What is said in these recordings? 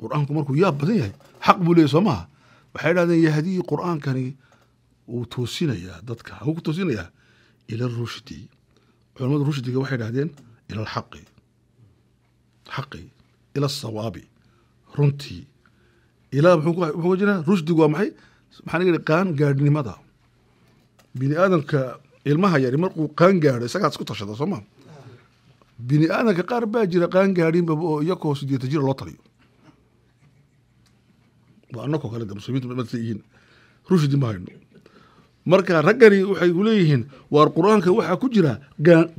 qur-aanku markuu yaab badan yahay xaq buu leeyay soo maaha waxay dhahdeen yahdii qur-aankani wuu toosinayaa dadka wuu ku toosinayaa ila rushdi culamada rushdiga waxay dhahdeen ila alxaqi xaqi ila asawaabi runtii ilaa muxuu jiraa rushdigu waa maxay maxaa laga yihi qaan gaadhnimada bini aadamka ilmaha yari markuu qaan gaadho isagaad isku tashada soo maa bini aadamka qaar baa jira qaan gaadhinba iyakoo sideeta jira loo taliyo waa kale muslimiinta marsa rushdi ma hayno marka raggani waxay leeyihiin waar qur-aanka waxaa ku jira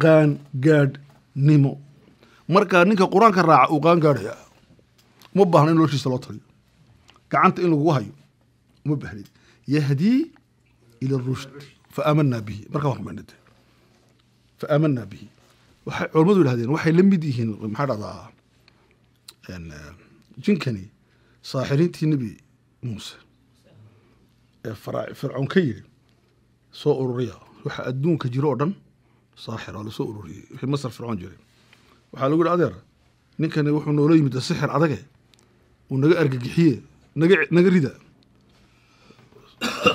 qaan gaadhnimo marka ninka qur-aanka raaca uu qaan gaadhay uma baahno in noloshiisa loo taliyo gacanta in lagugu hayo uma baahnin yahdii ila rushd faamanaa bihi markaa waan rumaynata faamanaa bihi waxay culmadu yihahdeen waxay lamid yihiin maxaa dhahdaa jinkani saaxiriintii nebi muuse ee fircoon ka yiri soo ururiya waxa adduunka jiro oo dhan saaxir aa lasoo ururiyey wixii masar fircoon jiray waxaa lagu yihi adeer ninkani wuxuu noola yimid sixir adage uu naga argagixiye naga naga rida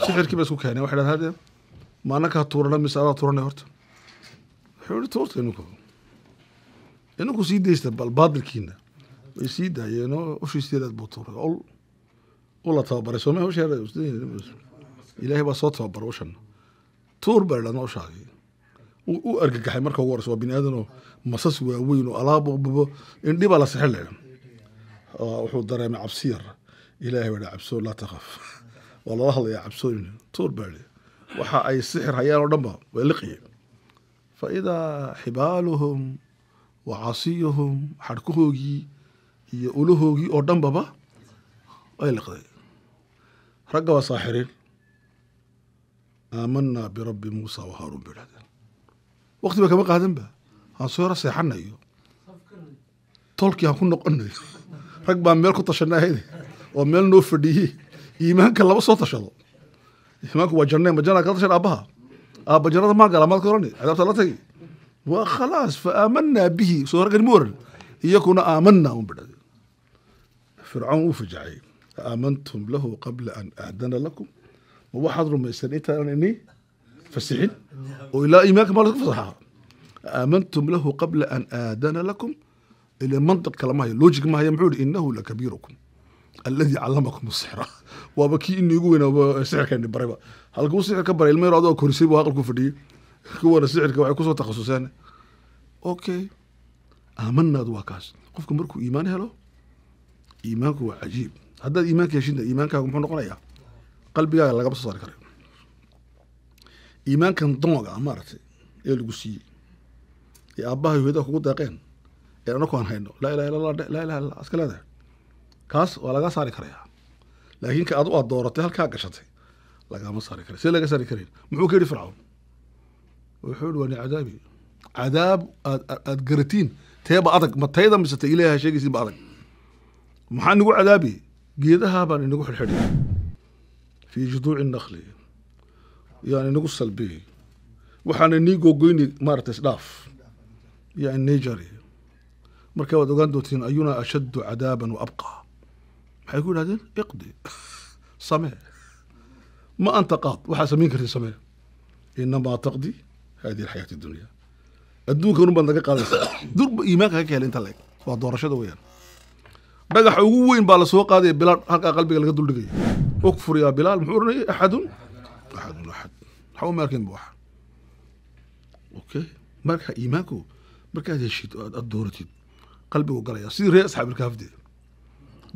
sixirkii ba isku keeneen waxay dhahdeen hadee ma annakaa tuurana mise adaa turanay horta wuxuu yihi tuurta ininku ininku sii deysta bal baadilkiina way sii daayeenoo ofshiisteedaad buu tuuray ol u tababaray soome hawsheeda ilaahay baa soo tababara ushan tuur baa idhaad noshaagii u argagaxay marka ugu horeysa waa bini aadanoo masas waaweyn oo alaab indhibaa la sixin laydhan wuxuu dareemay cabsiyar ilaahay baa cabsoo laa takaf waa lala hadlayaa cabsooyin tuur baa idhi waxa ay sixir hayaan oo dhanba waa liqiye fa xibaaluhum wa casiyuhum xadhkahoogii iyo ulahoogii oo dhanbaba ay liqday ragga waa saaxiriin aamanaa birabbi muusa wa haaruun bay idhahdeen wakti ba kama qaadanba aan soo yaro seexanayo tolkii aan ku noqonayo rag baan meel ku tashanahayne oo meel noo fadhiyey iimaanka laba soo tashado iimaanku waa janne ma kala tashan aabbaha aabba jannada maa gala maad ka cadaabta la tagi waa khalaas fa aamanaa bihi soo raggan ma oran iyakuna aamanaa un bidhade fircoon u fujacay aamantum lahu qabla an acdana lakum ma waxaad rumayseen intaan fasixin oo ilaa iimaanka maa laska fasaxaa aamantum lahu qabla an aadana lakum ile mantiq kale ma logic ma muxuu ihi innahu lakabiirukum alladii callamakum sixra waaba kii iniigu weynaa eh, sixirkani barayba halkuu sixir ka baray ilma yar adoo korisay buu aqalku fadhiyey kuwana sixirka waxay kusoo takhasuseen okay aamanaadu waa kaas qofka markuu iimaan helo iimaanku waa cajiib haddaad iimaanka heshinta iimaankaagu muxuu noqonayaa qalbigaaga lagama soo saari karayo iimaankan dooga ah maaragtay ee lagu siiyey ee aabbaha hooyada kugu deeqeen ee anaku aan hayno laa ilaha illa allah laa ilaha illallah iska leedahay kaas waa lagaa saari karayaa laakiin ka adu aad dooratay halkaa gashatay lagama saari karayo see laga saari karayn muxuu ka yidhi fircawn wuxuu ihi waani cadaabi cadaab aad aad garatiin teeba adag ma tayda mise ta ilaha sheegaysiin ba adag maxaa nagu cadaabi baan inagu xirxidhiyey fii juduuci nakli yaan inagu salbiyey waxaana nii googoyni maarata isdhaaf yaa inii markaa waad ogaan doontiin ayuna ashaddu cadaaban wa abqaa maxay ku yidhahdeen iqdi samee ma anta qaad waxaa samayn karti samee inamaa taqdi haadihi alxayaati dunya adduunkan un baad naga qaadaysaa durba iimaanka ka ka inta leeg waa doorashada weyaan dhagaxa ugu weyn baa lasoo qaaday bilaal halkaa qalbiga laga duldhigaya ukfur yaa bilaal muxuu oranayay axadun axadun axad waxaa uma arkin bu waxa okay marka iimaanku markaad heshid aada dooratid qalbigu galaya sidii ree asxaabilkaafde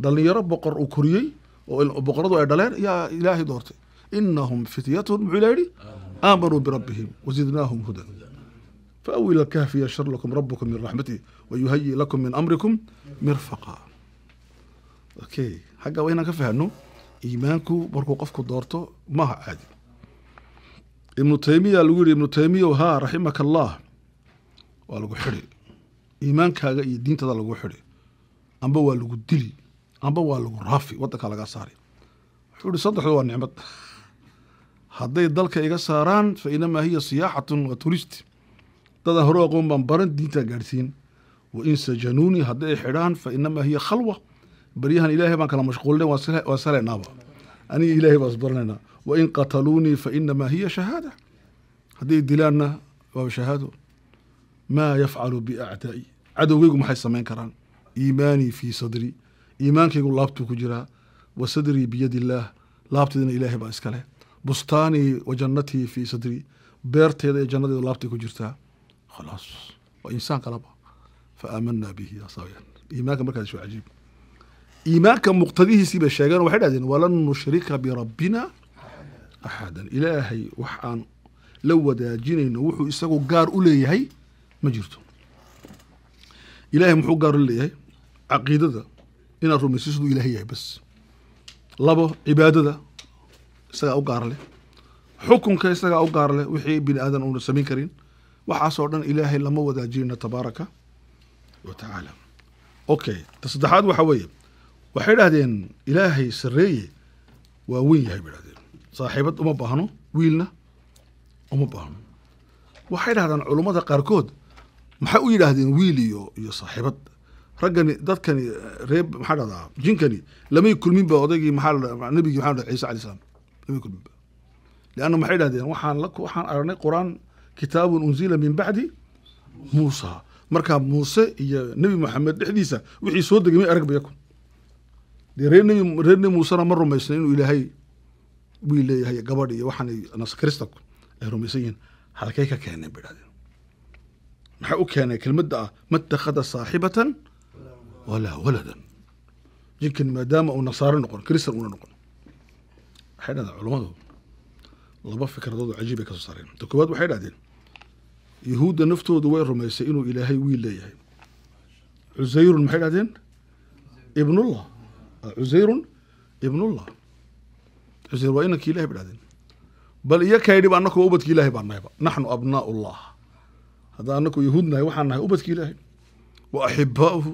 dhalinyaro boqor uu koriyey oo boqoradu ay dhaleen yaa ilaahay doortay inahum fityatun muxuu ila yidhi aamanuu birabbihim wazidnaahum hudan fa awil alkahfi yashar lakum rabbukum min raxmatihi wayuhayi lakum min amrikum mirfaqa okay xagga waa inaan ka fahno iimaanku markuu qofku doorto maaha caadi ibnu taymiya lagu yihi ibnu taymiya ha raximaka allah waa lagu xidi iimaankaaga iyo diintaada lagu xidi amba waa lagu dili amba waa lagu raafi wadankaa lagaa saari wuxuu ihi saddexdu waa nicmad hadday dalka iga saaraan fa inamaa hiya siyaaxatun waa turist dadaan hore aqoon baan baran diintaa gaadhsiin wa in sajanuunii hadday xidhaan fa inamaa hiya khalwa baryahan ilaahay baan kala mashquulina waa salaynaaba aniga ilaahay baan isbaranaynaa wain qataluunii fainama hiya shahaada hadday dilaanna waa shahaado maa yafcalu biacdaa'i cadowgeygu maxay samayn karaan iimaanii fii sadri iimaankaygu laabtuu ku jiraa wa sadrii biyadi illaah laabteedana ilaahay baa iska leh bustaanii wa jannatii fii sadri beerteeda iyo jannadeedu laabtay ku jirtaa khalaas waa insaan kalaba fa aamanaa bihi asaabyan iimaanka markaas waa cajiib iimaanka muqtadihiisiiba sheegeen waxay dhahdeen walan nushrika birabbina axadan ilaahay wax aan la wadaajinayno wuxuu isagu gaar u leeyahay ma jirto ilaahay muxuu gaar u leeyahay caqiidada inaad rumayso siduu ilaahay yahay bas labo cibaadada isagaa u gaar leh xukunka isagaa u gaar leh wixii bini aadan uuna samayn karin waxaasoo dhan ilaahay lama wadaajinayno tabaaraka wa tacaala okay ta saddexaad waxa weeye waxay idhahdeen ilaahay sareeye waa weyn yahay bay dhahdeen saaxiibad uma baahno wiilna uma baahno waxay dhahdaan culummada qaarkood maxay u yidhaahdeen wiil iyo iyo saaxiibad raggani dadkani ree maxaa dhahdaa jinkani lamay kulminba odaygii maxaa nabigii maxaa dhahda ciise alai slam lamay kulminba lianna maxay dhahdeen waxaan la waxaan aragnay qur-aan kitaabun unzila min bacdi muusa markaa muuse iyo nebi maxamed dhexdiisa wixii soo degay may aragbayaku dee reen reerni muusena ma rumaysna inuu ilaahay wiil leeyahay gabadh iyo waxaan naskristanku ay rumaysan yihiin halkay ka keeneen bay idhahdeen maxay u keenay kelmadda ah ma itakhada saaxibatan walaa waladan jinkan maadaama uu nasaaro noqon kristan uuna noqon waxay dhahdeen culammadu laba fikradood oo cajiib bay ka saareen ta koowaad waxay dhahdeen yahuudda naftoodu way rumaysay inuu ilaahay wiil leeyahay cusayrun maxay dhahdeen ibnullah cusayru ibnullah cusayr waa inankii ilahay ba idhahdeen bal iyo kaydhiba annakua ubadki ilahay baa nahayba naxnu abnaa llah hadda annaku yahuud nahay waxaan nahay ubadki ilaahay wa axibaauhu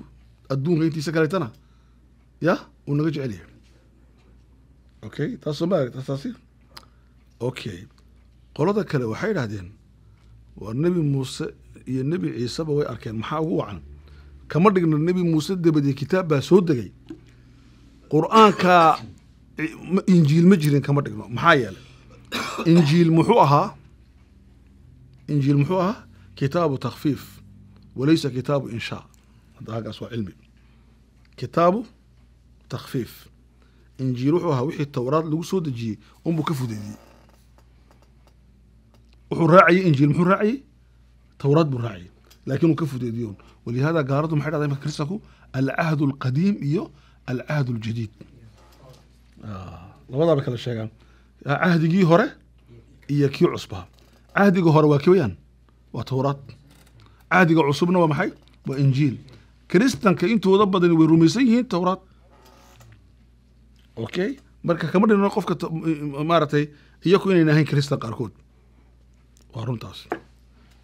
adduunka intiisa kaleetana ya uu naga jecel yahay okay taas soo ma taasi okay qolada kale waxay idhaahdeen waa nebi muuse iyo nebi ciiseba way arkeen maxaa ugu wacan kama dhigna nebi muuse dabadii kitaab baa soo degay qur'aanka injiil ma jirin kama dhigno maxaa yeelay injiil muxuu ahaa injiil muxuu ahaa kitaabu takfiif walaysa kitaabu inshaa hadda halkaas waa cilmi kitaabu takfiif injiil wuxuu ahaa wixii towraad lagu soo dejiyey unbuu ka fudeediyey wuxuu raacayey injiil muxuu raacayey towraad buu raacayey laakiin uu ka fudeediyoon walihada gaaladu maxay dhahdaa imanka kristanku alcahdu alqadiim iyo alcahd ljadiid labadaaba kala sheegaan cahdigii hore iyo kii cusbaa cahdiga hore waa kii wayaan waa towraad cahdiga cusubna waa maxay waa injiil kiristanka intooda badani way rumaysan yihiin towraad okay marka kama dhinno qofka maaragtay iyaku inayna ahayn kiristan qaarkood waa runtaas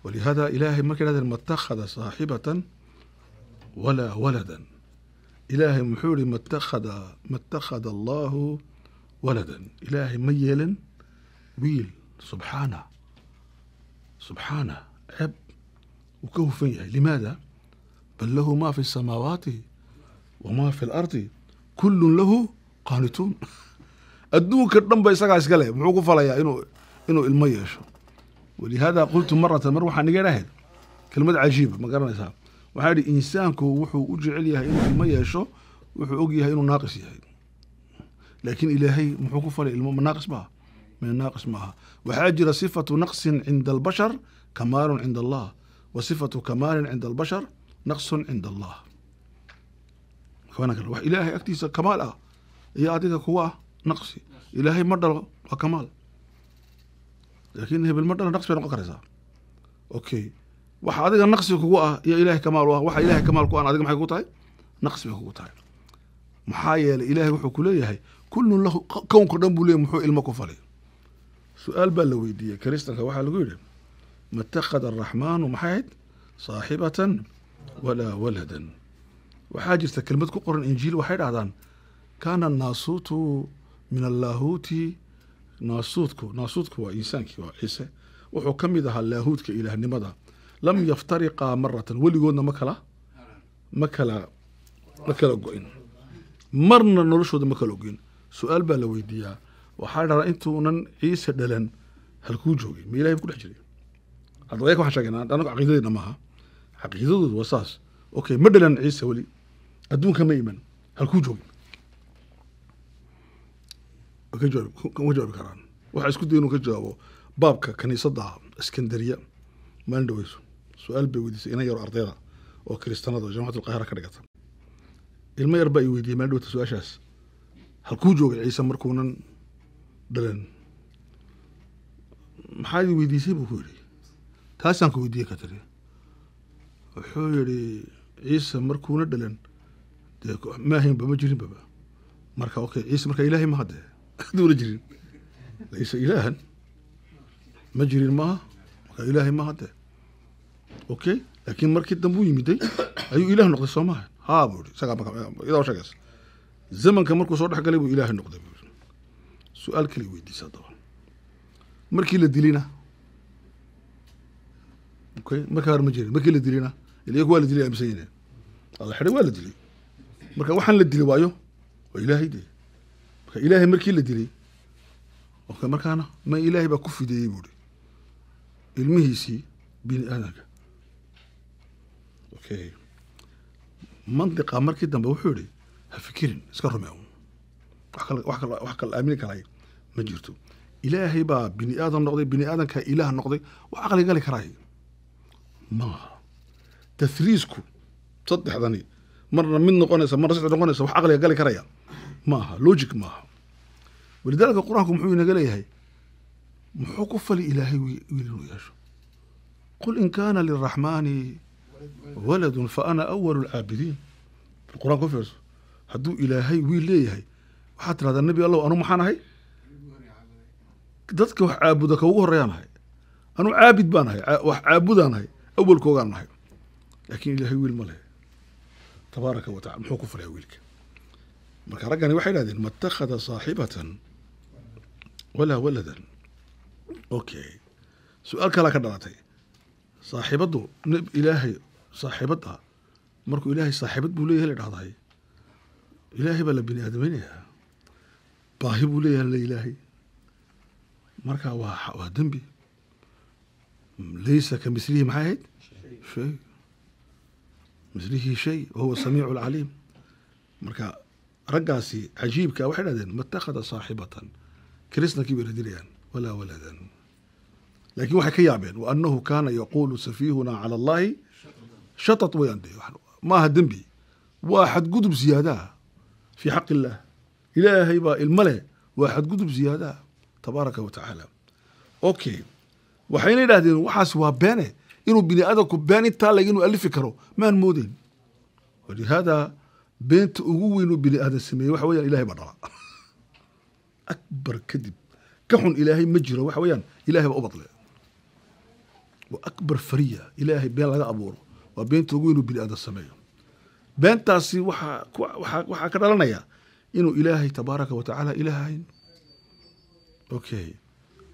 walihaada ilaahay markay hahdeen matakhada saaxibatan walaa waladan ilaahay muxuu ihi matakhada matakhada allaahu waladan ilaahay ma yeelin wiil subxaana subxaana ceeb uu ka hufan yahay limaada bal lahu maa fi samaawaati wamaa fi alardi kullun lahu qaanituun adduunka dhan ba isagaa iska leh muxuu ku falayaa inuu inuu ilmo yeesho walihaada qultu marata mar waxaan iga idhahayd kelmad cajiiba ma garanaysaa waxaa yihi insaanku wuxuu u jecel yahay inuu ilmo yeesho wuxuu og yahay inuu naaqis yahay laakiin ilaahay muxuu ku falay ilmo manaaqis maaha mnaaqis maaha waxaa jira sifatu naqsin cinda albashar kamaalun cinda allah wa sifatu kamaalin cinda albashar naqsun cinda allah wax ilaahay agtiisa kamaal ah iyo adiga kuwa ah naqsi ilaahay ma dhalo waa kamaal laakiin hebel ma dhalo naqs bay noqon karaysaa okay wax adiga naqsi kugu ah iyo ilahay kamaal u ah waxa ilahay kamaal ku an ah adiga maxay kugu tahay naqsi bay kugu tahay maxaa yeelay ilahay wuxuu kuleeyahay kullun lahu kownka dhan buu leeyay muxuu ilmo ku falay su-aal baa la weydiiyey kristanka waxaa lagu yidhi matakada araxmaanu maxay ahayd saaxibatan walaa waladan waxaa jirta kelmad ku qoran injiil waxay dhahdaan kaana naasuutu min allaahuuti naasuudku naasuudku waa insaankii waa ciise wuxuu ka mid ahaa laahuudka ilaahnimada lam yaftariqaa maratan weligoodna ma kala ma kala ma kala go-in marna noloshooda ma kala ogoyn su-aal baa la weydiiyaa waxaa dharaa intuunan ciise dhalan halkuu joogay ma ilahay bu kudhex jiray ardayaalka waxaan sheegaynaa anagu caqiidadeedna maaha caqiidadoodu waa saas okay ma dhalan ciise weli adduunka ma iman halkuu joogay ka jawaabi karaan waxaa isku daya inuu ka jawaabo baabka kaniisada iskandariya maalin dhaweyso su-aal bay weydiisay ina yaro ardayda oo kiristanada oo jamacatu lqahira ka dhigata ilmo yar baa i weydiiyey meel dhowta su-aashaas halkuu joogay ciise markuunan dhalan maxaad i weydiisay buu ku yidhi taasaan ku weydiiyey ka tiri wuxuu yidhi ciise markuuna dhalan dee maahaynba ma jirinbaba marka okay ciise markaa ilaahay maha dee aduuna jirin ciise ilaahan ma jirin maaha marka ilaahay maha dee okay laakiin markii dambe u yimiday ayuu ilaah noqday soo maha haa buu i isagaayadoo sheegaysa zamanka markuu soo dhex galay buu ilaahay noqday buu yidhi su-aal kale weydiisa haddaba markii la dilina okay marka hore ma jirin markii la dilina ilyag waa la dilay aaminsan yineen alla xidhay waa la dilay marka waxaan la dili waayo waa ilaahay de marka ilaahay markii la dilay okay markaana ma ilaahay baa ku fideeyey buuhi ilmihiisii bini aadamka okay mandiqa markii dambe wuxuu yihi ha fikirin iska rume wax kala aamini karay ma jirto ilaahay baa bini aadan noqday bini aadanka ilaah noqday wax caqli gali karaay maa tahriisku saddexdani marna mid noqonaysa marna saddex noqonaysa wax caqliga gali karaya maaha logic maaha walidaalika qur-aanku muxuu inaga leeyahay muxuu ku fali ilaahay wiil yeesho qul in kaana liraxmaani waladun fa ana awalu lcaabidiin quraan ku fiirso hadduu ilaahay wiil leeyahay waxaad tirahdaa nebi allow anu maxaan ahay dadka wax caabuda ka horreeyaan ahay anu caabid baan ahay wax caabudaan ahay awalkoogaan ahay laakiin ilaahay wiil ma leh tabaaraka wa tacala muxuu ku falayaa wiilka marka raggani waxay idhahdeen matakhada saaxibatan walaa waladan okay su-aal kalaa ka dhalatay saaxibaddu ilaahay saaxiibad ah markuu ilaahay saaxiibad buu leeyahay la dhahdahay ilaahay baa la bini aadamaynayaa baahi buu leeyahay le ilaahay marka waa waa dembi laysa ka mislihi maxay ahayd shay mislihi shay wahuwa samiicu alcaliim marka raggaasi cajiibka waxay dhahdeen matakhada saaxibatan kristnankii bay radinayaan walaa waladan laakiin waxay ka yaabeen wa annahu kaana yaquulu safihuna cala allahi shatad weyaan de ma dembi waa xadgudub ziyaadaha fii xaq illah ilaahay baa ilmo waa xadgudub ziyaadaha tabaaraka wa okay waxayna yidhahdeen waxaas waa beene inuu bini aadamku been intaa lag inuu alifi karo maan moodeyn walihaada beenta ugu weynuu bini aadan sameeyey waxa weyaan ilahay baa dhala akbar kadib ka xun ilaahay ma jiro waxa weyaan ilahay baa u badle wa akbar fariya ilaahay been laga abuuro waa beenta ugu inuu bini sameeyo beentaasi waxaa waxaa ka dhalanaya inuu ilaahay tabaaraka wa tacaala ilaahayn okay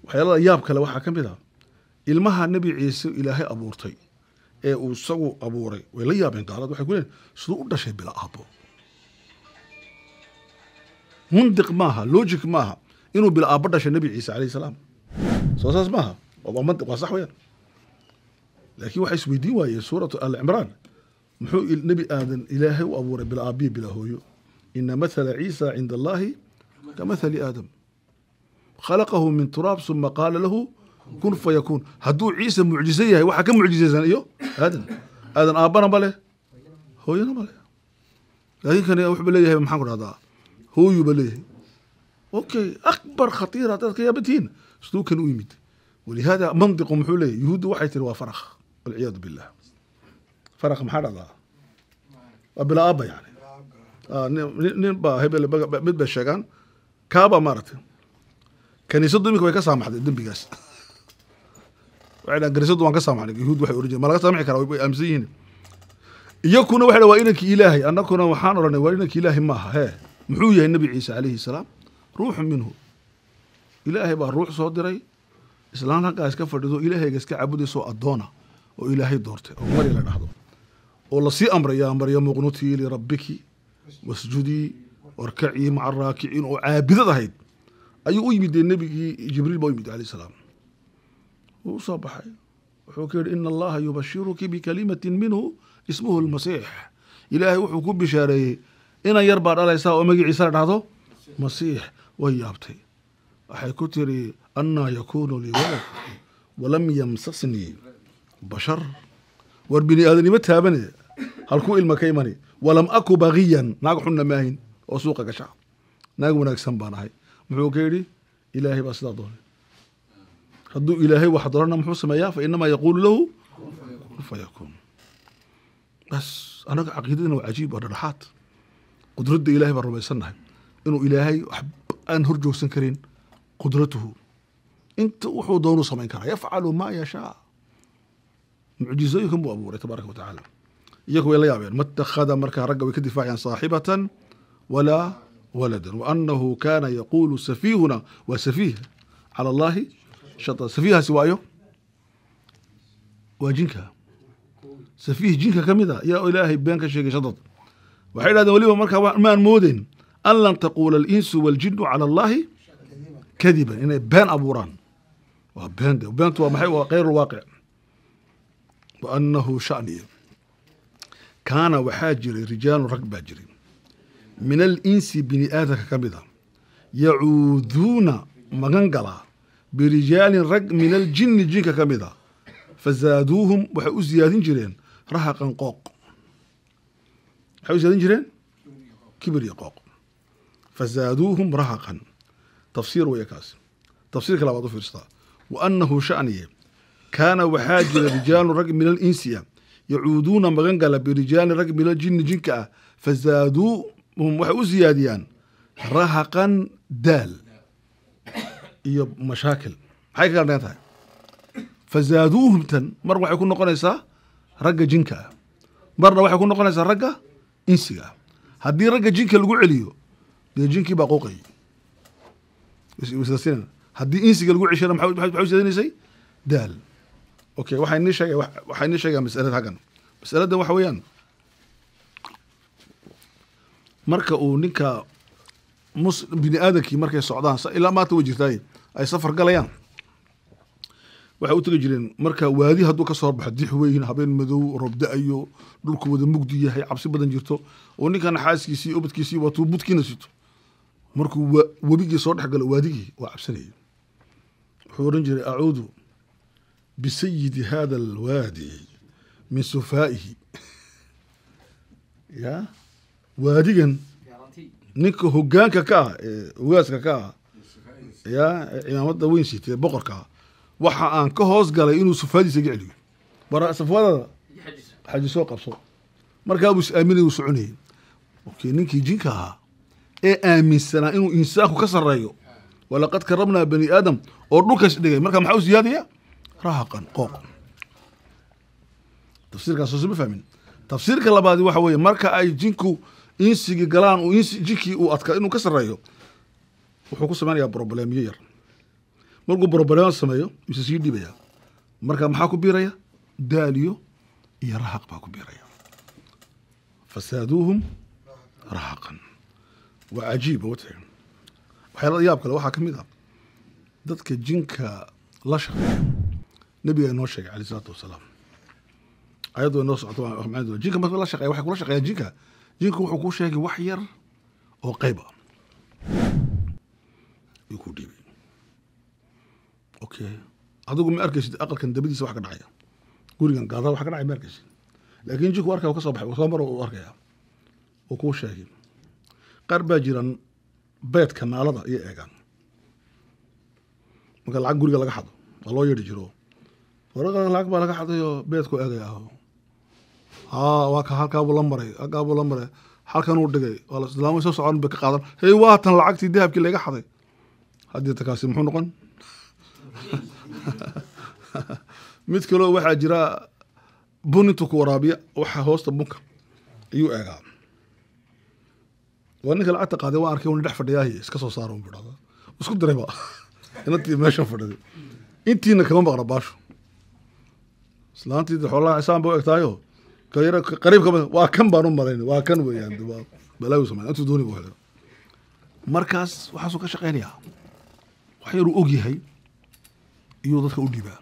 waxyaalada yaab kale waxaa ka mid a ah ilmaha nebi ciise ilaahay abuurtay ee uu isagu abuuray way la yaabeen gaalad waxay ku siduu u dhashay bila aabo mundiq maaha logic maaha inuu bila aabo dhashay nebi ciise calayhi salaam soo saas maaha waa mantiq waa sax weyaan laakiin waxaa isweydiin waayey suuratu alcimraan muxuu nebi aadan ilaahay u abuuray bilaabiyo bilaa hooyo ina mathala ciisa cinda allahi ka mathali aadam khalaqahu min turaab suma qaala lahu kun fa hadduu ciise mucjiso yahay waxaa ka mucjisaysan iyo aadan aadan aabbana ma leh hooyana ma leh laakiin kan wuxuuba leeyahay maxaan ku dhahdaa hooyuuba leeyahay okay akbar khatiira dad ka siduu kan u yimid walihada mandiqu muxuu leeyahay yuhuuddu waxay tiri waa farakh walciyaadu billah faraqa maxaa dhacdaa waa bilaa aaba yani nin baa hebel mid bay sheegaan kaabaa maaragtay kaniisaddu iminka way ka saamaxday dembigaas waxay dhahan kaniisaddu waan ka saamaxnay yahuud waxay oran jireen ma laga saamaxi karaa way aaminsan yihiin iyakuna waxay dhahan waa inankii ilaahay annakuna waxaan odhanay waa inankii ilaahay maaha hee muxuu yahay nebi ciise calayhi salaam ruuxu minhu ilaahay baa ruux soo diray islaam halkaa iska fadhido ilaahayga iska caabudayso addoona oo ilaahay doortay oo mari la dhahdo oo lasii amray yaa maryamu qunutii lirabbiki wasjudii warkacii maca araakiciin oo caabidad ahayd ayuu u yimid dee nebigii jibriil baa u yimid alayh salaam wuu u baxay wuxuu ku yidhi in allaha yubashiruki bikalimatin minhu ismuhu lmasiix ilaahay wuxuu ku bishaareeyey inan yar baa dhalaysaa oo magiciisa la dhahdo masiix way yaabtay waxay ku tiri annaa yakuunu lii walad walam yamsasnii bashar war bini aadanimo taabane halkuu ilma ka imani walam aku bagiyan naag xunna maahin oo suuqa gasha naag wanaagsan baan ahay muxuu ka yidhi ilaahay baa sidaa doonay hadduu ilaahay wax doonana muxuu sameeyaa fa yaquulu lahu kun fayakuun bas anaga caqiidadana waa cajiib waa dhadhaxaad qudradda ilaahay baan rumaysannahay inuu ilaahay wax aan horjoogsan karin qudratuhu inta wuxuu doonuu samayn karaa yafcalu maa yashaa mucjizooyinkan buu abuuray tabaaraka wa tacaala iyagu way la yaabeen matakhada markaa ragga way ka difaacayaan saaxibatan walaa waladan waanahu kaana yaquulu safiihuna waa safiih cala allahi shata safiihaasi waayo waa jinka safiih jinka ka mid a yaa ilaahay been ka sheegay shatad waxay dhahdeen weliba markaa maan moodeyn an lan taquula alinsu waaljinu cala allahi kadiban inay been abuuraan waa been de beentu waa maxay waa khayr alwaaqic wa annahu shaniya kaana waxaa jiray rijaalu rag baa jiray min alinsi bini aadamka ka mid a yacuuduuna magan galaa birijaalin rag min aljinni jinka ka mid a fazaaduuhum waxay u ziyaadin jireen rahaqan qooq waxay u ziyaadin jireen kibir iyo qooq fazaaduuhum rahaqan tafsiir weeye kaas tafsiirka labaad u fiirsataa wa annahu shaniye kaana waxaa jira rijaalu rag min alinsiya yacuuduuna magan gala birijaalin rag min aljinni jinka ah fazaaduuhum waxay u siyaadiyaan rahaqan daal iyo mashaakil maxay ka kala dhegan tahay fazaaduuhum tan mar waxay ku noqonaysaa ragga jinka ah marna waxay ku noqonaysaa ragga insiga ah haddii ragga jinka lagu celiyo dee jinkii baa qooqay haddii insiga lagu ceshana maxay u siyaadinaysay daal okay waxaa ni sheeg waxaa inii sheegayaa masalada haggan masalada waxa weeyaan marka uu ninka mus bini aadankii markay socdaan ilaa maanta way jirtaaye ay safar galayaan waxay u tegi jireen marka waadi hadduu ka soo baxo dix weyn habeen madow robda-ayo dhulku wada mugdi yahay cabsi badan jirto oo ninka xaaskiisii ubadkiisii waatuu budkiina sito markuu webigii soo dhex galo waadigii waa cabsanayay wuxuu oran jiray acuudu bisayidi hada alwaadi min sufaa'ihi ya waadigan ninka hogaanka ka ah ugaaska ka ah ya cimaamada weyn boqorka boqorkaa waxa aan ka hoos galay inuu sufaadiisa ka celiyo barasafadada xajisoo qabso markaabuu is aaminay uu soconayay oky ninkii jinka ahaa ee aaminsanaa inuu insaanku ka sarreeyo walaqad karabnaa bani aadam oo dhulkaas dhigay marka maxaa u siyaadaya rahaqan qooq tafsiirkaasuma fahmin tafsiirka labaadi waxa weye marka ay jinku insigii galaan jinkii uu adkaa inuu ka sareeyo wuxuu ku samaynayaa broblemiyo yar markuu broblemo sameeyo mise sii dhibaya marka maxaa ku biiraya daaliyo iyo rahaq baa ku biiraya fasaaduuhum rahaqan waa cajiib waxyaalada yaab kale waxaa ka mid ah dadka jinka la shaqeeya nabiga noo sheegay aley isalaatu wasalaam ayadoo noo socoto jinka marka la shaqeya waxay kula shaqeeyaan jinka jinku wuxuu kuu sheegay wax yar oo qayb ah yuu kuu dhiibay okay adigu ma arkaysid aqalkan dabadiisa wax ka dhacaya gurigan gaadada wax ka dhacaya ma arkaysid laakiin jinku arkaa ka soo baxay soo mar u arkaya uu kuu sheegay qaar baa jiran beedka naalada iyo eegaan marka lacag guriga laga xado waa loo yeedhi jiro waraqan lacag baa laga xadayoo beedku egay ah waa ka halkaabuu la maray halkaabuu la maray halkanuu dhigay waa laislaamay soo socon bay ka qaadan hey waa lacagtii dahabkii laga xaday haddii takaasi muxuu noqon mid kaleo waxaa jira bun ku waraabiya waxa hoosta bunka ayuu eegaa waa ninka lacagta qaaday waa arkay un dhex fadhiyaahi iska soo saara un bidhahda isku dirayba inantii meeshan fadhiday intiina kama maqna baashu islaantid xoolaha cisaan ba u egtaayo kayara waa kan baan u malayn waa kan weeyaan balaa sama intuu dooni bu xidha markaas waxaasuu ka shaqeynayaa wax yaruu og yahay iyuu dadka u dhiibaa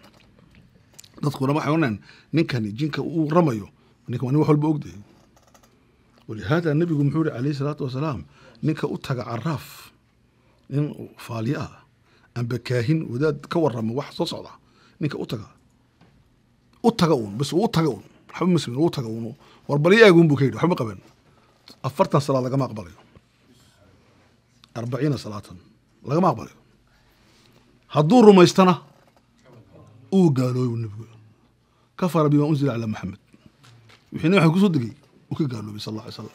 dadkuna waxay ohanayaan ninkani jinka uu ramayo ninka waa nin wax walba ogdahay walihaada nebigu muxuu yihi calayhi salaatu wasalaam ninka u taga caraaf nin faaliye ah amba kaahin wadaad ka warrama wax soo socda ninka u taga utaga un bas utaga un waxba muslimin utaga un war bali aagun buu ka yidhi waxba qabeen afartan salaad lagama aqbalayo arbaciina salaatan lagama aqbalayo hadduu rumaystana uu gaaloobo nebigu kafara bima unzila calaa maxamed wixii nabi kusoo degay uu ka gaaloobay sal alay slam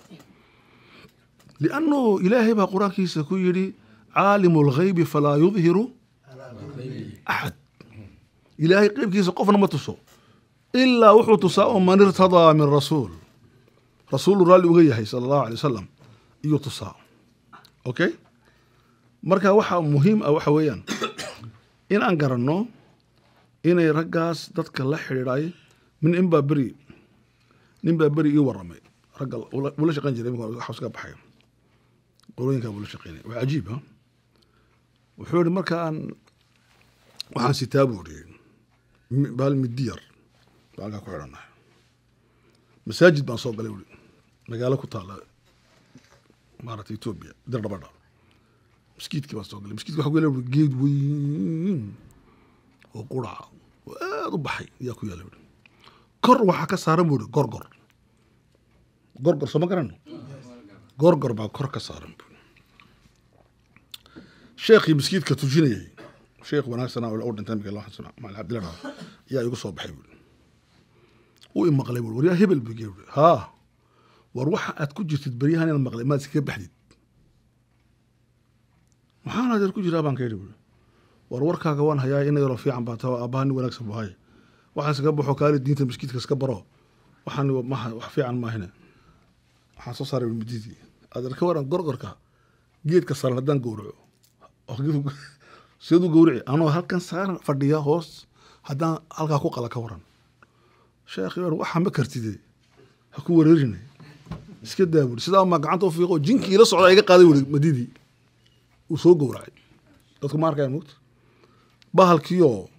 liannu ilaahay baa qur-aankiisa ku yidhi caalimu alghaybi falaa yudhiru axad ilaahay qeybkiisa qofna ma tuso ilaa wuxuu tusaa oo oh, man irtadaa min rasuul rasuulu raalli uga yahay sala allahu alay wasalam iyuu tusaa okay marka waxaa muhiim ah waxa weeyaan in aan garanno inay raggaas dadka la xidhiidhay min inbaa beri ninbaa beri ii waramay ragga ula shaqeyn jiray xawska baxay qolooyinkaa buu la shaqeynay waa cajiiba ah. wuxuu yihi markaan waxaan sitaa buu yihi baal midiyar alkaa ku xidhannahay masaajid baan soo galay uri magaalo ku taala maarata etoobiya dirdhabadha maskiidkii baan soo galay maskidki waxa ku yaala geed weyn oo quraca oo aada u baxay ayaa ku yaala uri kor waxaa ka saaran bu gorgor gorgor soo ma garanno gorgor baa kor ka saaran bu sheekhii maskiidka tujinayay sheekh wanaagsanaa u dhinta mikael maxamed cabdilla ayaa igu soo baxay buuri u imaqlay waryaa hebel buu geer haa war waxa aad ku jirtid baryahan inaan maqlay maad iskaga baxdid maxaan ku jiraa baan ka yidhi buri war warkaaga waan hayaa ina yaroo fiican baa taho aabbaha wanaagsan buu waxaan iskaga baxo kaali diinta maskiidka iska baro waxaan maha wax fiican maahine waxaan soo saaray mididii adeer ka waran gorgorka geedka saaran haddaan gowraco oh, siduu gowrici anoo halkan saaran fadhiya hoos haddaan halkaa ku qala ka waran sheekh waxa ma kartide ha ku wareerina iska daa buri sidaa maa gacanta ufiiqo jinkii ila socda iga qaaday weli madidii uu soo gowracay dadku ma arkaya muugta bahalkiioo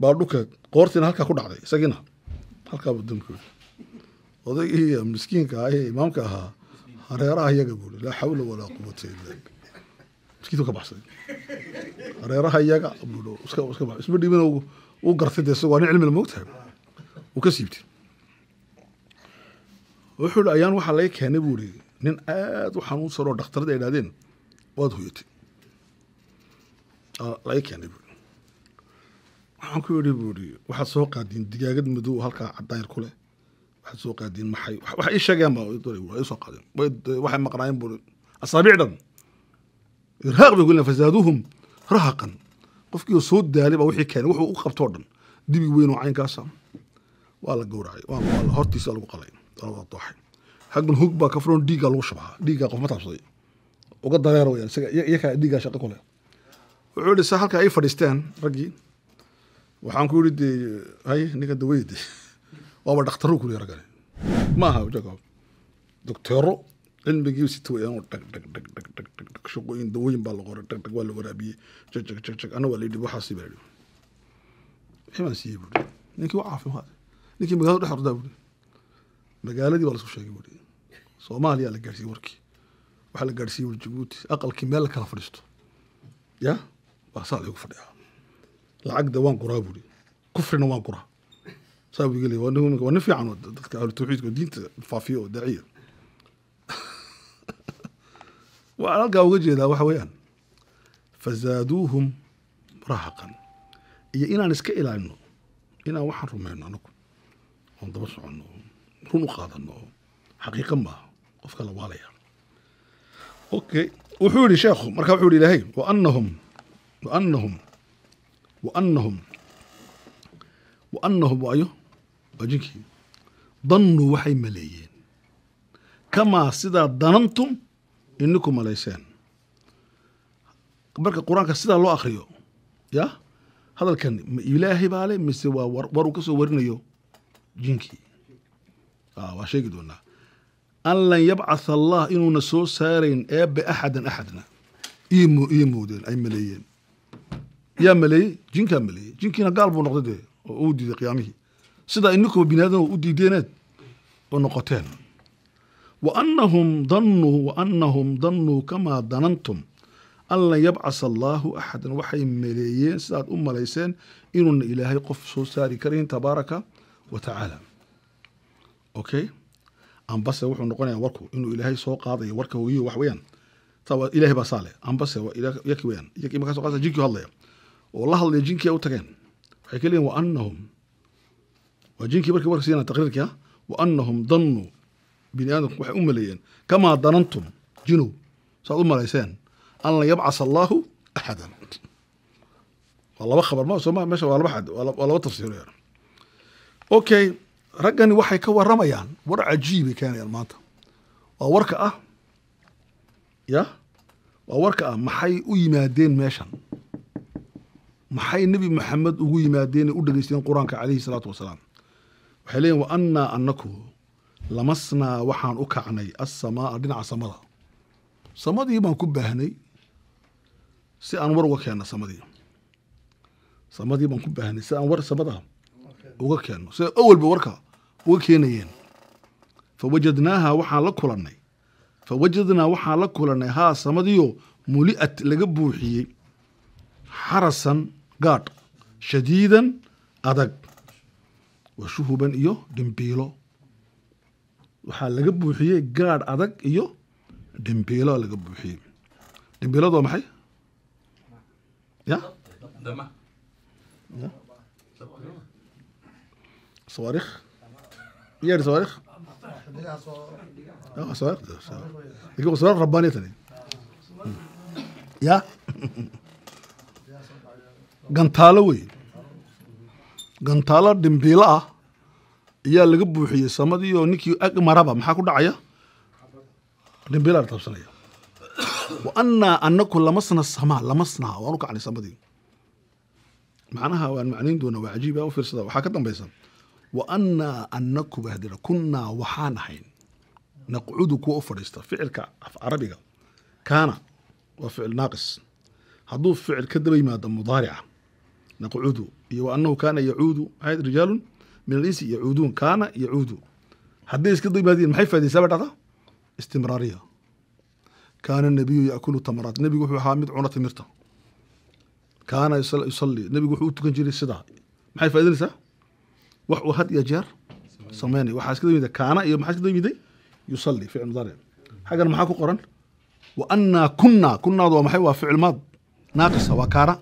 baadhuka qoortiina halkaa ku dhacday isagiina halkaa budamkooda odaygii miskiinka ahaa ee imaamka ahaa hareeraha iyaga buuri laa xawla walaa quwata illa miskiintu ka baxsaday hareeraha iyaga buuro iska isma dhiibin uu gartay dee isagoo aan cilmi la moog ka siibtay wuxuu hi ayaan waxaa laga keenay buu ri nin aada u xanuunsanoo dhakhtarada ay idhahdeen waad hoyatay laga keenay buui waxaan ku yidhi buu ri waxaad soo qaadiin digaagad madow halkaa cadaayir ku waxaad soo qaadiin maxay wax ii sheegeen baa soo qaadeen waxay maqnaayeen buuri asaabiicdan irhaaq bay golina fasaaduuhum rahaqan qofkii soo daalay baa wixii keenay wuxuu u qabtoo dhan dibi weyn oo caynkaasa ah waa la gowracay hortiisa lagu qalay hagman hug baa ka furan dhiiggaa lagu shabaa dhiiggaa qofma taabsaday uga dareera wayaan isaga iyakaa dhiiggaa shaqo ku wuxuu yidhi sa halkaa ay fadhiisteen raggii waxaan ku yidhi dee hay ninka daweyde waaba dhakhtaruu ku raggani ma aha jacob cilmigii sita wayaan dhag dhag dhag dhag dhag dhag dhag shaqooyin dawooyin baa la qoray dhag dhag waa la waraabiyey jag jag jag jag ana waa la yidhi waxaasi baa yidhi wixii baan siiyey buu ninkii waa caafimaad ninkii magalada dhex ordaa buuri magaaladii waa lasku sheegay buuri soomaaliya la gaarsiiyey warkii waxaa la gaarsiiyey buuri jabuuti aqalkii meel la fadhiisto ya waa saa laygu fadhiyaa lacagda waan qoraa buuri kufrina waan qoraa saa buu igaleeya waa nin fiican dadka ahlu tawxiidka diinta faafiyo oo daaciya waxaan halkaa uga jeedaa waxa weeyaan fazaaduuhum rahaqan iyo inaan iska ilaalino inaan waxaan rumayno anagu oon daba soconno run u qaadanno oo xaqiiqa maaha qofka la waalaya okay wuxuu yihi sheekhu marka wuxuu yihi ilaahay waanahum waanahum waanahum waanahum waayo waa jinkii dannuu waxay maleeyeen kamaa sidaa danantum ininku malayseen marka qur-aanka sidaa loo akhriyo ya hadalkan ilaahay baa le mise waa war uu ka soo warinayo jinkii ah, waa sheegi doonaa an lan yabcatha allah inuuna soo saarayn eebe axadan axadna iyo moodeen ay maleeyeen yaa maleeyey jinkaa maleeyey jinkiina gaal buu noqday dee oo uu diiday qiyaamihii sidaa ininkuba binaadam u diideeneed oo noqoteen waanahum danuu waanahum dannuu kamaa danantum an lan yabcasa allaahu axadan waxay maleeyeen sidaad u malayseen inuuna ilaahay qof soo saari karayn tabaaraka watacaala okay ambase wuxuu noqonaya warku inuu ilaahay soo qaadayo warka hooyihi wax weyaan ilahay baa saale ambase jinkii hadlaya oo la hadlaya jinkii u tageen waxay ka leeyihin waa jinkii markii warka siina taqriirka wa anahum bini aadamku waxay u maleeyeen kamaa danantum jinow saad u malayseen an lan yabcas allaahu axadan waa laba khabar ma soo ma meesha waa laba xad waa laba tafsiir okay raggani waxay ka waramayaan war cajiibay keenayaan maanta waa warka ah ya waa warka ah maxay u yimaadeen meeshan maxay nebi maxamed ugu yimaadeen u dhegeysteen qur-aanka calayhi salaatu wasalaam waxay leeyihin wa annaa annaku lamasnaa waxaan u kacnay assamaaa dhinaca samada samadii baan ku baahnay si aan war uga keenna samadii samadii baan ku baahnay si aan war samada uga keeno sida awalba warka uga keenayeen fa wajadnaaha waxaan la kulannay fa wajadnaa waxaan la kulanay haa samadiyo muli'at laga buuxiyey xarasan gaadh shadiidan adag wa shuhuban iyo dhimbiilo waxaa laga buuxiyey gaadh adag iyo dhimbiilo laga buuxiyey dhimbiiladu waa maxay ya صواريخ يعني صواريخ اه صواريخ يجيبوا صواريخ ربانيه تاني يا gantaalo wey gantaalo dhimbiilo ah ayaa laga buuxiyey samadii oo ninkii ag maraba maxaa ku dhacaya dhimbiila la tabsanaya wa annaa anaku lamasna samaa lamasnaa waan u kacnay samadii macnaha waan wa anaa anaku baa hadira kunnaa waxaan ahayn naqcudu kuwa u fadhiista ficilka af carabiga kaana waa ficil naaqis hadduu ficil ka daba yimaado mudaarica naqcudu iyo wa anahu kaana yacuudu ahayd rijaalun min alinsi yacuuduun kaana yacuudu hadday iska daba yimaadeen maxay faa'idaysaa ba dhacda istimraariya kaana nabiyu yaakulu tamaraat nebigu wuxuu ahaa mid cuna timirta kaana yusalli nebigu wuxuu u tukan jiray sidaa maxay faa'idanaysaa wax uu had iyo jeer sameynay waxaa iska iyo maxaa iska damiday yusalli ficil mudaaric xaggan maxaa ku qoran wa annaa kunna kunnaadu waa maxay waa ficil maad naaqisa waa kaana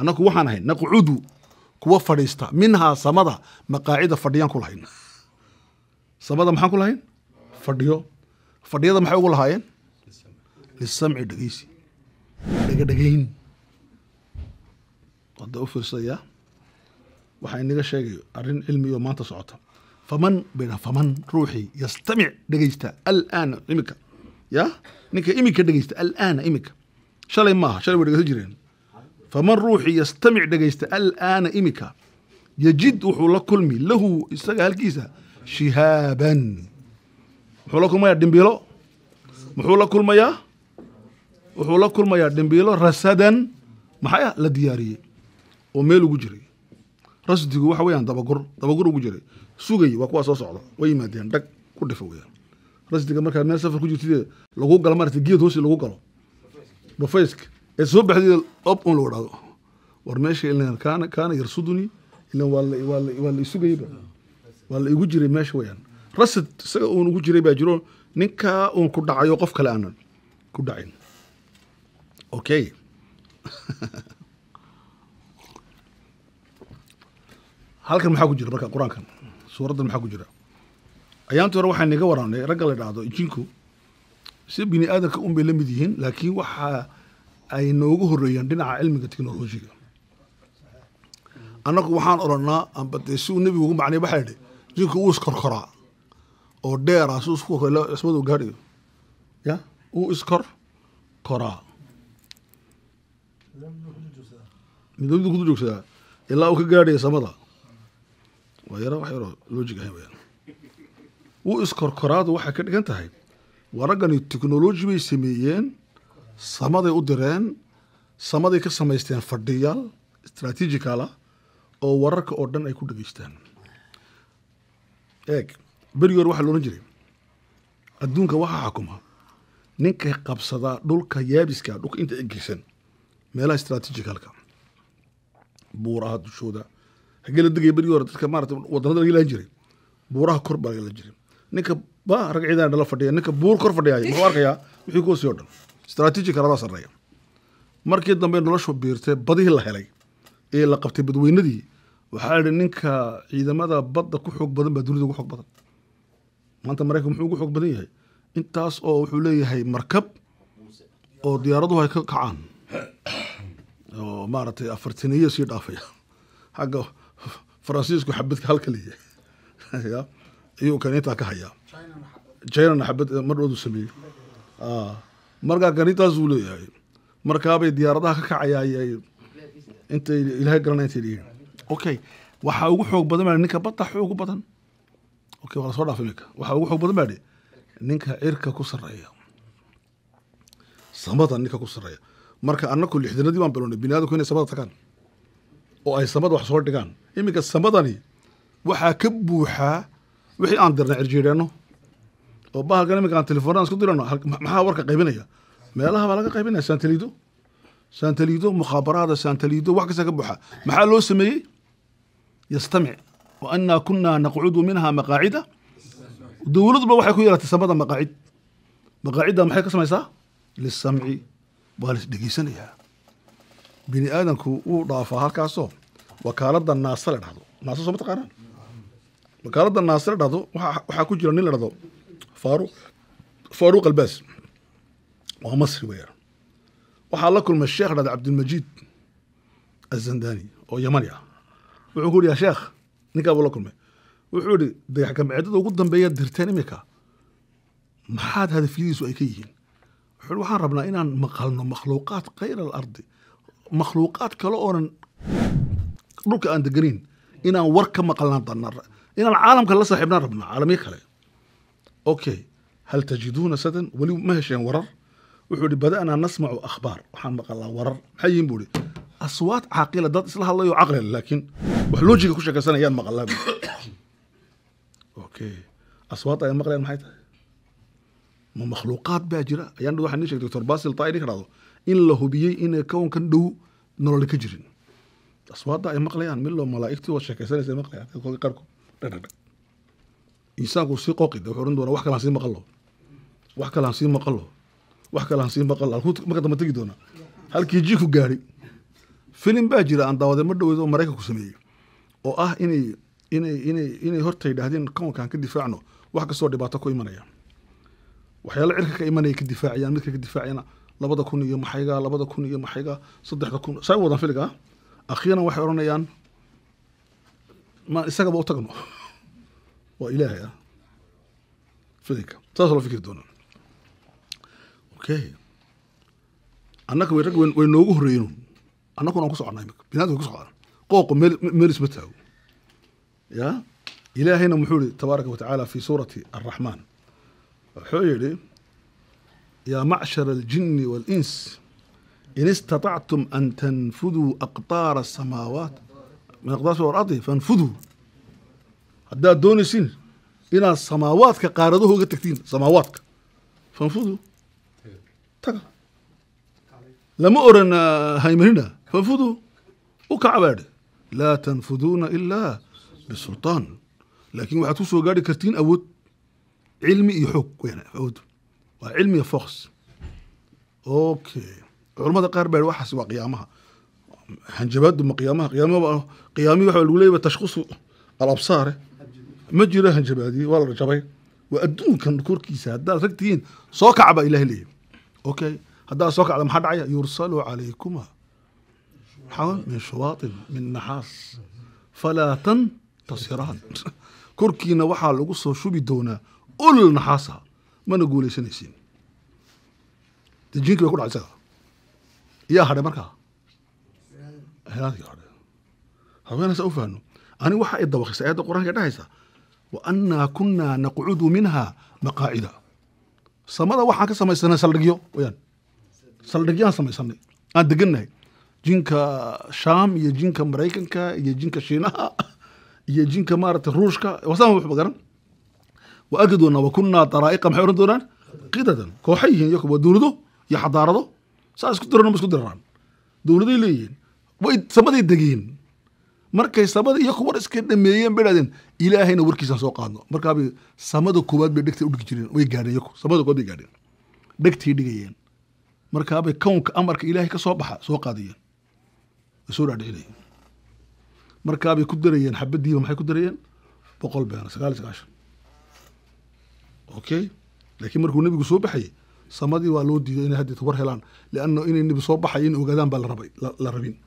annagu waxaan ahayn naqcudu kuwa fadhiista minhaa samada maqaacida fadhiyaan ku lahayn samada maxaan ku lahayn fadhiyo fadhiyada maxay ugu lahaayeen lisamci dhegeysi dhega dhegeyn u fiirsayaa waxaa inaga sheegayo arin cilmi oo maanta socota faman ba faman ruuxii yastamic dhegeysta alaana imika ya ninka imika dhegeysta alaana imika shalay maaha shalay way dhegeysan jireen faman ruuxii yastamic dhegeysta alaana imika yajid wuxuu la kulmi lahu isaga halkiisa shihaaban muxuu la kulmayaa dhimbiilo muxuu la kulmayaa wuxuu la kulmayaa dhimbiilo rasadan maxaya la diyaariyey oo meel ugu jiray rasdigu waxa weyaan dabagur dabagur ugu jiray sugay waa kuwaa soo socda way yimaadeen dhag ku dhifa weyaan rasdiga markaa meel safar ku jirtid lagu galo maarata geed hoosi lagu galo bafayska ee soo baxday ob un lagu dhado war meesha ilan kaana kaana yarsuduni ilan waa waa waa la isugayba waa la igu jiray meesha weyaan rasid isaga uun ugu jiray baa jiro ninkaa uun ku dhacayo qof kale aanan ku dhacin okay halkan maxaa ku jira marka qur-aankan suuraddan maxaa ku jira ayaanti hore waxaan niga waraanay ragga la dhahdo jinku si bini aadamka un la mid yihiin laakiin waxa ay noogu horeeyaan dhinaca cilmiga technolojiga annagu waxaan odhanaa amba dee si uu nebigu ugu macnay waxaa idhi jinku wuu iskorkoraa oo dheeraa si isku korkoraa cusbad uu ya wuu iskor koraa midoobdu kudu joogsadaa ilaa uu ka gaadhaya samada waa iskorkoraadu waxay ka dhigan tahay waraggani teknoloji bay sameeyeen samaday u direen samaday ka samaysteen fadhiyaal istraatiijikal ah oo wararka oo dhan ay ku dhageystaan eeg berigoor waxaa la odhan jiray adduunka waxaa xukuma ninkay qabsadaa dhulka yaabiska dhulka inta eggeysan meelaha istraatiijikalka buur dushooda xagee la degaya bergii hore dadka maarata wadanada laga ilahan jiray buuraha kor baa laga ilan jiray ninka ba ragcidan dhala fadhiya ninka buur kor fadhiyaay muxuu arkayaa wixii kuwa sii o dhan kaladaa sarreeya markii dambe noloshu biirtay badihii la helay ee la qabtay badweynadii waxaa idhi ninka ciidamada badda ku xoog badan baa dunida ugu xoog badan maanta maraykan muxuu ugu xoog badan yahay intaas oo wuxuu leeyahay markab oo diyaaraduhu ay ka kacaan oo maaragtay afartiniyo sii dhaafaya xagga faransiisku xabad hal eh, kaliya ya ayuu kaniintaa ka hayaa chinana xabad madhowdu sameeyey ah, markaa kaniintaas uu leeyahay markaabay diyaaradaha ka kacayaa intay ilahay garana intay dhihin okay waxaa ugu xoog badan baa ninka badda xoogu badan okay waa lasoo dhaaf iminka waxaa ugu xoog badan baa ninka cirka ku sarreeya samada ninka ku sarreeya marka annaku lixdanadii baan bilownay bini inay samada tagaan oo ay samad wax soo dhigaan iminka samadani waxaa ka buuxaa wixii aan dirnay cirjiireenno oo bahalkan iminka aan telefoonada isku dirano maxaa warka qaybinaya meelaha laga qaybinaya saantaliido saantaliido mukhaabaraada saantaliido wax kastaa ka buuxa maxaa loo sameeyey yastamic wa anaa kunaa naqcudu minha maqaacida dowladuba waxay ku yeelatay samada maqaacid maqaacidda maxay ka samaysaa lisamci waa la isdhegeysanaya bini aadanku wuu dhaafaa halkaasoo wakaalada naase la dhahdo naase soo mataqaanaan wakaalada naase la dhahdo waxaa ku jira nin la dhahdo faaruq faaruq albaas waa masri weeyaan waxaa la kulmay sheekh dhahda cabdilmajiid azandani oo yamani wuxuu ku yidhi sheekh ninkaa buu la kulmay wuxuu yidhi dayax ugu dambeeya dirteen imika maxaad hadafyadiisu ay ka yihiin wuxuu waxaan rabnaa inaan maqalno makhluuqaad khayra ardi makhluuqaad kale oonan dhulka aan deganayn inaan war ka maqlnaan inaan caalamka la saaxiibnaan rabnaa caalamiyo kale okay hal tajiduuna sadan weli ma hesheen warar wuxuu ihi bada-naa nasmacu akhbaar waxaan maqalnaa warar maxay yihin buu ihi aswaad caaqila dad isla hadlayo caqlil laakiin wax loojiga ku sheekaysanayaan maqalnaa okay aswaadda ay maqlayaan maxay tahay ma makhluuqaad baa jira ayaan waxaa nii sheegay doctor basil taa idin ka in la hubiyey in kownkan dhow nolol ka jirin aswaada ay maqlayaan milo malaaigtii waa sheekeysanaysa maqlayaan qaarkood dhadhadhag insaanku sii qoqida wuxuu oran doonaa wax kalaan sii maqalo wax kalaan sii maqalo wax kalaan sii maqalo halkuu marka dambe tegi doonaa halkii jiku gaadhi filim baa jira aan daawaday ma dhoweyd oo maraykanku sameeyey oo ah inay inay inay inay horta yidhaahdeen kownkaan ka difaacno wax kastoo dhibaato ku imanaya waxyaala cirka ka imanaya ka difaacayaan midka ka difaacayana labada kun iyo maxayga labada kun iyo maxayga saddexda kun saa wadan filiga ah. akhiiran waxay odhanayaan maan isagaba u tagno waa ilaahay ah filinka saas loo fikri doona okay annaga way rag way noogu horreeyeen annaguna aan ku soconnaa imika binaadka way ku socdaan qooqo meel meel isma taago ya ilaahayna muxuu yihi tabaaraka watacaala fi suurati arraxmaan wuxuu yidhi يا معشر الجن والإنس إن استطعتم أن تنفذوا أقطار السماوات من أقطار السماوات والأرض فانفذوا haddaad doonaysin inaad samaawaadka qaaradahooga tagtiin samaawaadka fanfudu taga lama oran haymarina fanfudu u kaca baa idhi laa tanfuduuna ilaa bisultaan laakiin waxaad ku soo gaari kartiin awood cilmi iyo xoog awood waa cilmiga fox okay culamada qaar baa waxaas waa qiyaamaha hanjabaadu ma qiyaamaha qiyaamaba qiyaami lagu leeyaba tashkhusu alabsaare ma jiro hanjabaadiye waa la jabay waa adduunkan korkiisa haddaad rag soo kaca baa ilaah leeyahy okay haddaad soo kacda maxaa dhacaya yursalu calaykuma min shuwaatin min naxaas falaa tantasiraan korkiina waxaa lagu soo shubi doonaa ul naxaasa mana guuleysanaysiin dajiinkii bay ku dhacay isaga iyaa hadhay markaa helaadkii hadhay haweenaysa u fahno ani waxa ay dabaqisa aayadda qur-aanka dhahaysa wa annaa kunnaa naqcudu minha maqaacida samada waxaan ka samaysanay saldhigyo wayaan saldhigyaan samaysanay aan degannahay jinka shaam iyo jinka maraykanka iyo jinka shiinaha iyo jinka maaragtay ruushka wasaan waxba garan waagidoona wakunaa daraa'iqa maxay ohan doonaan kidadan kooxay yihiin iyaku waa dowlado iyo xadaarado saa isku dirana ma isku diraraan dowladay leeyihiin way samaday degeen markay samada iyo kuwar iska dhameeyeen bay dhahdeen ilaahayna warkiisaan soo qaadno markaabay samada koowaad bay dhegtay udhigi jireen way gaadheen iyaku samada koowaad gaadheen dhegtay dhigayeen markaabay kownka amarka ilaahay ka baxa soo qaadayeen soo dhaadhicinayeen markaabay ku darayeen xabadiiba maxay ku darayeen boqol beena sagaal iyo sagaashan okay laakiin markuu nebigu soo baxayay samadii waa loo diiday inay haddeeta war helaan lianna inay nebi soo baxay in ogaadaan baa larabay la rabin